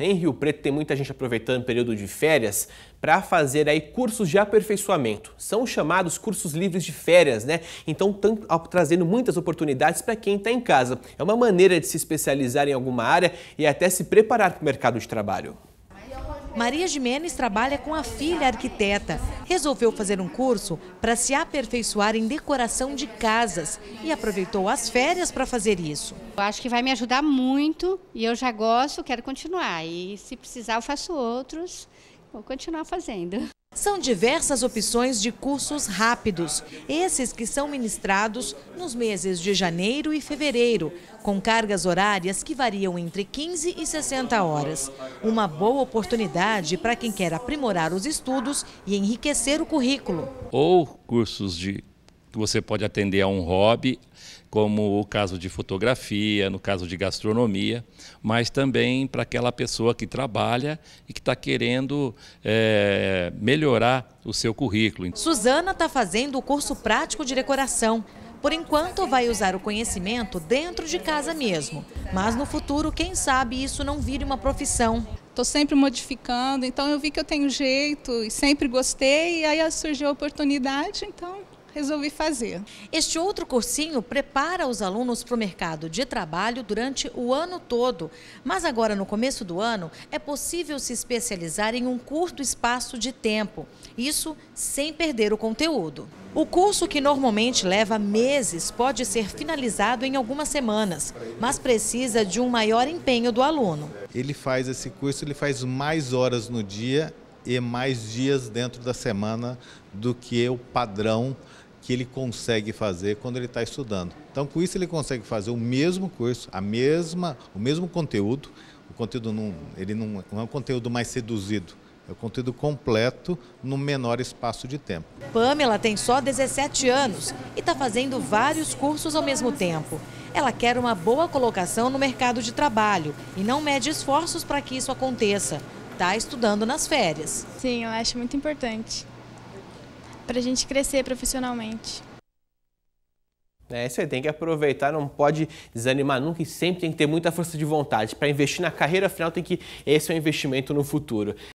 em Rio Preto tem muita gente aproveitando o período de férias para fazer aí cursos de aperfeiçoamento. São chamados cursos livres de férias, né? Então, tão, trazendo muitas oportunidades para quem está em casa. É uma maneira de se especializar em alguma área e até se preparar para o mercado de trabalho. Maria Jimenez trabalha com a filha arquiteta. Resolveu fazer um curso para se aperfeiçoar em decoração de casas e aproveitou as férias para fazer isso. Eu acho que vai me ajudar muito e eu já gosto, quero continuar. E se precisar, eu faço outros, vou continuar fazendo. São diversas opções de cursos rápidos, esses que são ministrados nos meses de janeiro e fevereiro, com cargas horárias que variam entre 15 e 60 horas. Uma boa oportunidade para quem quer aprimorar os estudos e enriquecer o currículo. Ou cursos de você pode atender a um hobby, como o caso de fotografia, no caso de gastronomia, mas também para aquela pessoa que trabalha e que está querendo é, melhorar o seu currículo. Suzana está fazendo o curso prático de decoração. Por enquanto, vai usar o conhecimento dentro de casa mesmo. Mas no futuro, quem sabe isso não vire uma profissão. Estou sempre modificando, então eu vi que eu tenho jeito e sempre gostei, e aí surgiu a oportunidade, então resolvi fazer. Este outro cursinho prepara os alunos para o mercado de trabalho durante o ano todo, mas agora no começo do ano é possível se especializar em um curto espaço de tempo, isso sem perder o conteúdo. O curso que normalmente leva meses pode ser finalizado em algumas semanas, mas precisa de um maior empenho do aluno. Ele faz esse curso, ele faz mais horas no dia e mais dias dentro da semana do que o padrão que ele consegue fazer quando ele está estudando. Então, com isso ele consegue fazer o mesmo curso, a mesma, o mesmo conteúdo. O conteúdo não, ele não, não é um conteúdo mais seduzido. É um conteúdo completo no menor espaço de tempo. Pamela tem só 17 anos e está fazendo vários cursos ao mesmo tempo. Ela quer uma boa colocação no mercado de trabalho e não mede esforços para que isso aconteça. Está estudando nas férias. Sim, eu acho muito importante para a gente crescer profissionalmente. É, você tem que aproveitar, não pode desanimar nunca e sempre tem que ter muita força de vontade. Para investir na carreira, afinal, tem que. Esse é o investimento no futuro.